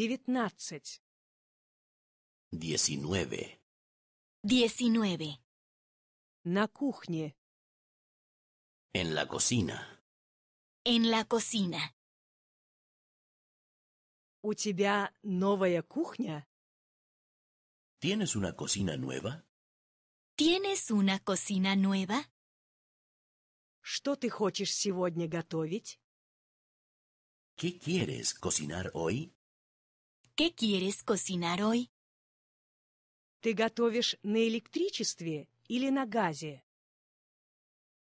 Девятнадцать. Diecinueve. Diecinueve. На кухне. En la cocina. En la cocina. У тебя новая кухня? ¿Tienes una cocina nueva? ¿Tienes una cocina nueva? Что ты хочешь сегодня готовить? ¿Qué quieres cocinar hoy? ¿Qué quieres cocinar hoy? ¿Te готовишь на электричестве или на газе?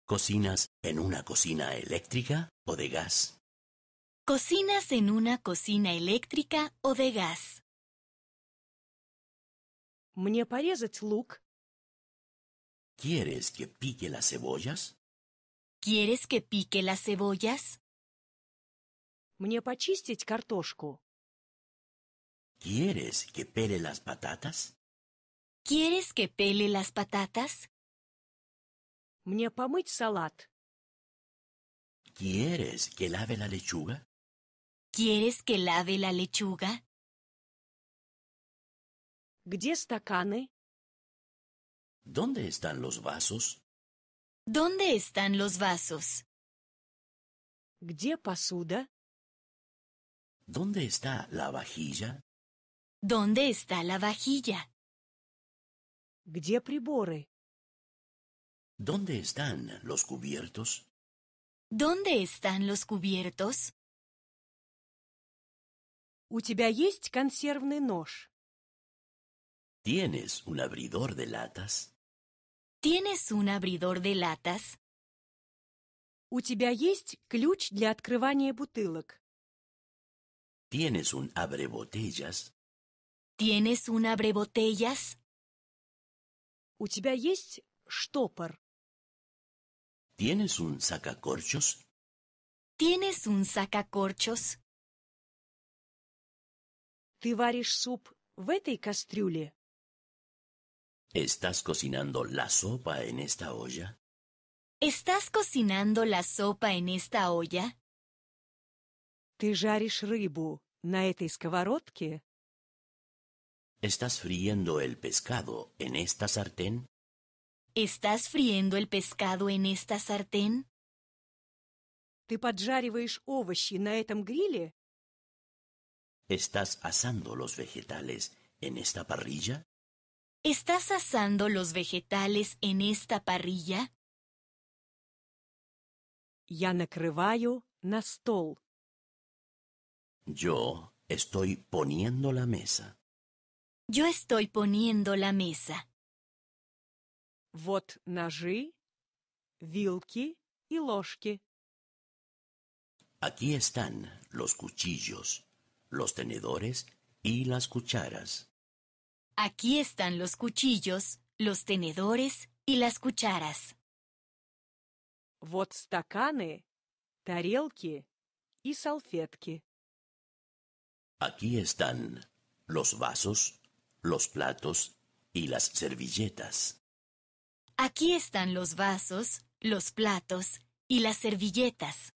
¿Cocinas en una cocina eléctrica o de gas? ¿Cocinas en una cocina eléctrica o de gas? Мне порезать лук? ¿Quieres que pique las cebollas? ¿Quieres que pique las cebollas? Мне почистить картошку? ¿Quieres que pele las patatas? ¿Quieres que pele las patatas? Мне помыть ¿Quieres que lave la lechuga? ¿Quieres que lave la lechuga? Где ¿Dónde están los vasos? ¿Dónde están los vasos? посуда? ¿Dónde está la vajilla? ¿Dónde está la vajilla? Где ¿Dónde están los cubiertos? ¿Dónde están los cubiertos? У тебя есть ¿Tienes un abridor de latas? ¿Tienes un abridor de latas? У тебя есть ключ для открывания бутылок? ¿Tienes un abrebotellas? ¿Tienes un abrebotellas? У тебя есть штопор? ¿Tienes un sacacorchos? ¿Tienes un sacacorchos? Ты варишь суп в этой кастрюле? ¿Estás cocinando la sopa en esta olla? ¿Estás cocinando la sopa en esta olla? Ты жаришь рыбу на этой сковородке? ¿Estás friendo el pescado en esta sartén? ¿Estás friendo el pescado en esta sartén? Ты поджариваешь овощи на этом гриле? ¿Estás asando los vegetales en esta parrilla? ¿Estás asando los vegetales en esta parrilla? Я накрываю на стол. Yo estoy poniendo la mesa. Yo estoy poniendo la mesa. Vot ножи, вилки y ложки. Aquí están los cuchillos, los tenedores y las cucharas. Aquí están los cuchillos, los tenedores y las cucharas. Вот стаканы, тарелки y салфетки. Aquí están los vasos, los platos y las servilletas. Aquí están los vasos, los platos y las servilletas.